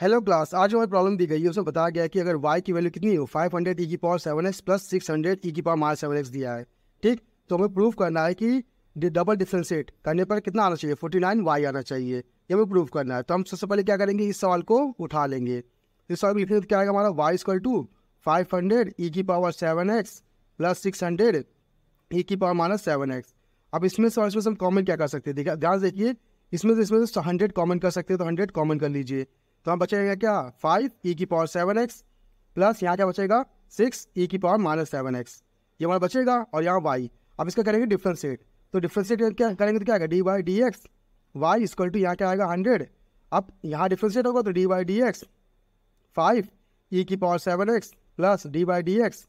hello class आज हमारी problem दी गई है उसमें बताया गया है कि अगर y की वैल्यू कितनी हो 500 हंड्रेड ई की power seven x plus six hundred e की पावर माइनस सेवन एक्स दिया है ठीक तो हमें प्रूफ करना है कि डबल डिफ्रेंशिएट करने पर कितना आना चाहिए 49 वाई आना चाहिए ये हमें प्रूफ करना है तो हम सबसे पहले क्या करेंगे इस सवाल को उठा लेंगे इस सवाल में क्या आएगा हमारा y equal to five hundred e की power seven x plus six hundred e की पावर माइनस सेवन एक्स अब इसमें से और इसमें से हम कॉमन क्या कर सकते हैं देखिए ध्यान देखिए इसमें से इसमें से हंड्रेड तो कॉमन कर सकते हैं तो हंड्रेड कॉमन कर लीजिए तो हम बचेगा क्या फाइव ई e की पावर सेवन एक्स प्लस यहाँ क्या बचेगा सिक्स ई e की पावर माइनस सेवन एक्स ये हमारा बचेगा और यहाँ वाई अब इसका करेंगे डिफ्रेंशिएट तो डिफ्रेंशिएट क्या करेंगे तो क्या आएगा d y d x y equal to यहाँ क्या आएगा हंड्रेड अब यहाँ डिफ्रेंशिएट होगा तो d y d x five e की power seven x plus d y d x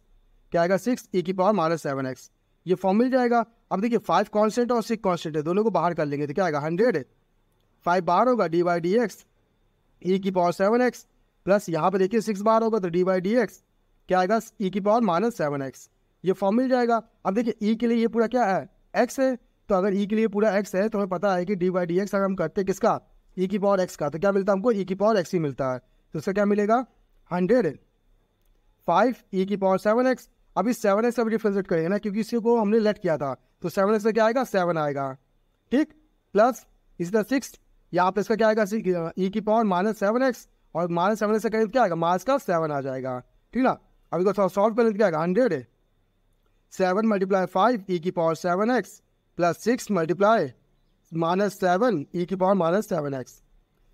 क्या आएगा सिक्स ई e की पावर माइनस सेवन एक्स ये मिल जाएगा अब देखिए फाइव कॉन्स्टेंट और सिक्स कॉन्स्टेंट है दोनों को बाहर कर लेंगे तो क्या आएगा हंड्रेड फाइव बाहर होगा d y d x e की पावर सेवन एक्स प्लस यहाँ पर देखिए सिक्स बार होगा तो डी वाई डी एक्स क्या आएगा ई e की पावर माइनस सेवन एक्स ये फॉर्म मिल जाएगा अब देखिए ई e के लिए ये पूरा क्या है एक्स है तो अगर ई e के लिए पूरा एक्स है तो हमें पता है कि डी वाई डी एक्स अगर हम करते हैं किसका ई की पावर एक्स का तो क्या मिलता है हमको ई की पावर एक्स ही मिलता है तो उसका क्या मिलेगा हंड्रेड फाइव ई की पावर सेवन एक्स अब इस सेवन एक्स अब डिफ्रेंसेट करेंगे ना क्योंकि इसी को हमने लेट किया था तो सेवन एक्स का क्या आएगा सेवन आएगा ठीक प्लस इसी तरह सिक्स यहाँ आप इसका क्या आएगा ई की पावर माइनस सेवन एक्स और माइनस सेवन एक्स का क्या आएगा माइनस e का सेवन आ जाएगा ठीक ना अभी को सॉल्व करेंगे क्या आएगा हंड्रेड है सेवन मल्टीप्लाई फाइव ई की power seven x plus six multiply minus seven e की पावर माइनस सेवन एक्स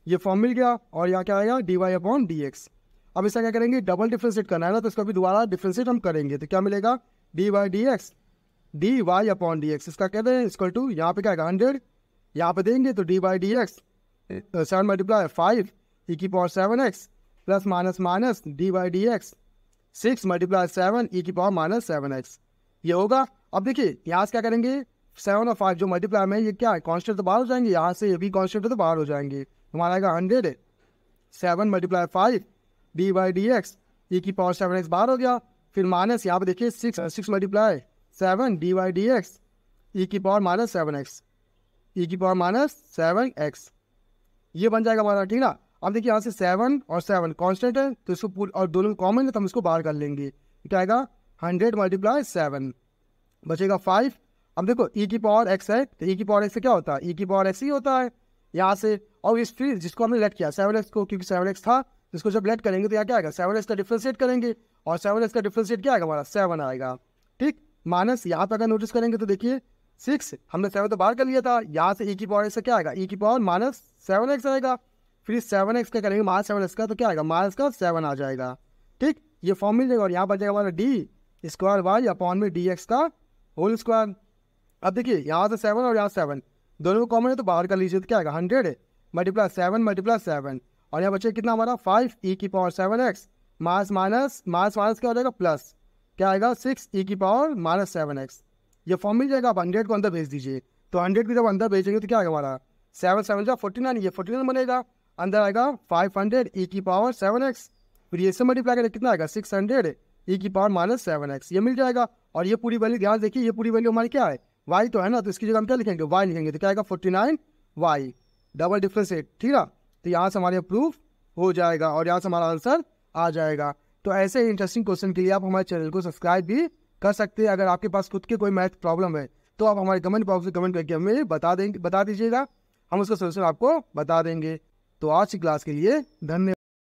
ये फॉर्म मिल गया और यहाँ क्या आएगा d y upon d x अब इसका क्या करेंगे डबल डिफ्रेंशिएट करना है ना तो इसको भी दोबारा डिफ्रेंशिएट हम करेंगे तो क्या मिलेगा d y d x d y upon d x इसका कहते हैं इसक्वल टू यहाँ पे क्या है हंड्रेड यहाँ पे देंगे तो d by d x seven multiply five e की power seven x plus minus minus d by d x six multiply seven e की पावर माइनस सेवन एक्स ये होगा अब देखिए यहाँ से क्या करेंगे सेवन और फाइव जो मल्टीप्लाई में ये क्या है कॉन्स्टेंट तो बाहर हो जाएंगे यहाँ से ये भी कॉन्स्टेंट तो बाहर हो जाएंगे हमारा आएगा hundred seven multiply five d by d x e की पावर सेवन एक्स बाहर हो गया फिर माइनस यहाँ पे देखिए six six multiply seven d y d x e की power minus seven x e की पावर माइनस सेवन एक्स ये बन जाएगा हमारा ठीक ना अब देखिए यहाँ से सेवन और सेवन कॉन्स्टेंट है तो इसको पूरा और दोनों कॉमन है तो हम इसको बाहर कर लेंगे क्या आएगा हंड्रेड मल्टीप्लाई सेवन बचेगा फाइव अब देखो ई e की पावर एक्स है तो ई e की पावर एक्स से क्या होता है ई e की पावर एक्स ही होता है यहाँ से और इस फिर जिसको हमने लेट किया सेवन एक्स को क्योंकि सेवन एक्स था जिसको तो जब लेट करेंगे तो यहाँ क्या आएगा सेवन एक्स का डिफ्रेंशिएट करेंगे और सेवन एक्स का डिफ्रेंशिएट क्या आएगा हमारा सेवन आएगा माइनस यहाँ पर अगर नोटिस करेंगे तो देखिए सिक्स हमने सेवन तो बाहर कर लिया था यहाँ से ई e की पावर से क्या आएगा ई e की पावर माइनस सेवन एक्स आएगा फिर सेवन एक्स का करेंगे माइनस सेवन एक्स का तो क्या आएगा माइनस का सेवन आ जाएगा ठीक ये फॉर्म मिल जाएगा और यहाँ पर जाएगा हमारा डी स्क्वायर वाई अपॉन में डी एक्स का होल स्क्वायर अब देखिए यहाँ से सेवन और यहाँ सेवन दोनों को कॉमन है तो बाहर कर लीजिए तो क्या आएगा hundred multiply seven multiply seven और यहाँ बचेगा कितना हमारा फाइव ई e की power seven x minus minus minus minus क्या हो जाएगा प्लस क्या आएगा सिक्स ई e की पावर माइनस सेवन एक्स ये फॉर्म मिल जाएगा आप हंड्रेड को अंदर भेज दीजिए तो हंड्रेड को जब अंदर भेजेंगे तो क्या आएगा हमारा सेवन सेवन जो फोर्टी नाइन ये फोर्टी नाइन बनेगा अंदर आएगा फाइव हंड्रेड ई e की पावर सेवन एक्स फिर ये से मल्टीप्लाई करें कितना आएगा सिक्स हंड्रेड ई e की पावर माइनस सेवन एक्स ये मिल जाएगा और ये पूरी वैल्यू ध्यान देखिए ये पूरी वैल्यू हमारी क्या है वाई तो है ना तो इसकी जगह हम क्या लिखेंगे वाई लिखेंगे तो क्या आएगा forty nine y double difference eight ठीक है तो यहाँ से हमारे प्रूफ हो जाएगा और यहाँ से हमारा आंसर आ जाएगा तो ऐसे ही इंटरेस्टिंग क्वेश्चन के लिए आप हमारे चैनल को सब्सक्राइब भी कर सकते हैं अगर आपके पास खुद के कोई मैथ प्रॉब्लम है तो आप हमारे कमेंट बॉक्स में कमेंट करके हमें बता देंगे बता दीजिएगा हम उसका सोल्यूशन आपको बता देंगे तो आज की क्लास के लिए धन्यवाद